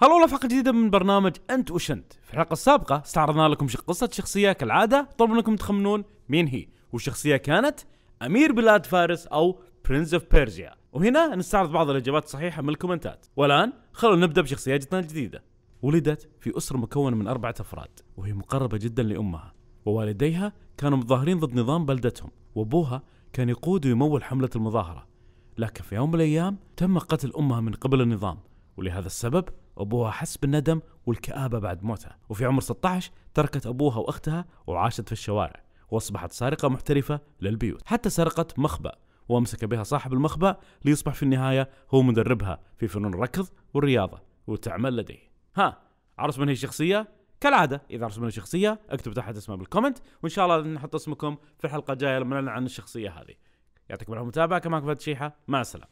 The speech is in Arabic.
هلا والله حلقه جديده من برنامج انت وشنت في الحلقه السابقه استعرضنا لكم قصه شخصيه كالعاده طلب منكم تخمنون مين هي والشخصيه كانت امير بلاد فارس او برنس اوف بيرجيا وهنا نستعرض بعض الاجابات الصحيحه من الكومنتات والان خلونا نبدا بشخصيه جدنا الجديده ولدت في اسره مكونه من اربعه افراد وهي مقربه جدا لامها ووالديها كانوا متظاهرين ضد نظام بلدتهم وابوها كان يقود ويمول حمله المظاهره لكن في يوم من الايام تم قتل امها من قبل النظام ولهذا السبب أبوها حس بالندم والكآبة بعد موتها وفي عمر 16 تركت أبوها وأختها وعاشت في الشوارع وأصبحت سارقة محترفة للبيوت حتى سرقت مخبأ وأمسك بها صاحب المخبأ ليصبح في النهاية هو مدربها في فنون الركض والرياضة وتعمل لديه ها عرفت من هي الشخصية؟ كالعادة إذا عرفت من الشخصية اكتب تحت اسمها بالكومنت وإن شاء الله نحط اسمكم في الحلقة الجاية لما نعلن عن الشخصية هذه يعطيكم العافية المتابعة كما كنت شيحة مع السلامة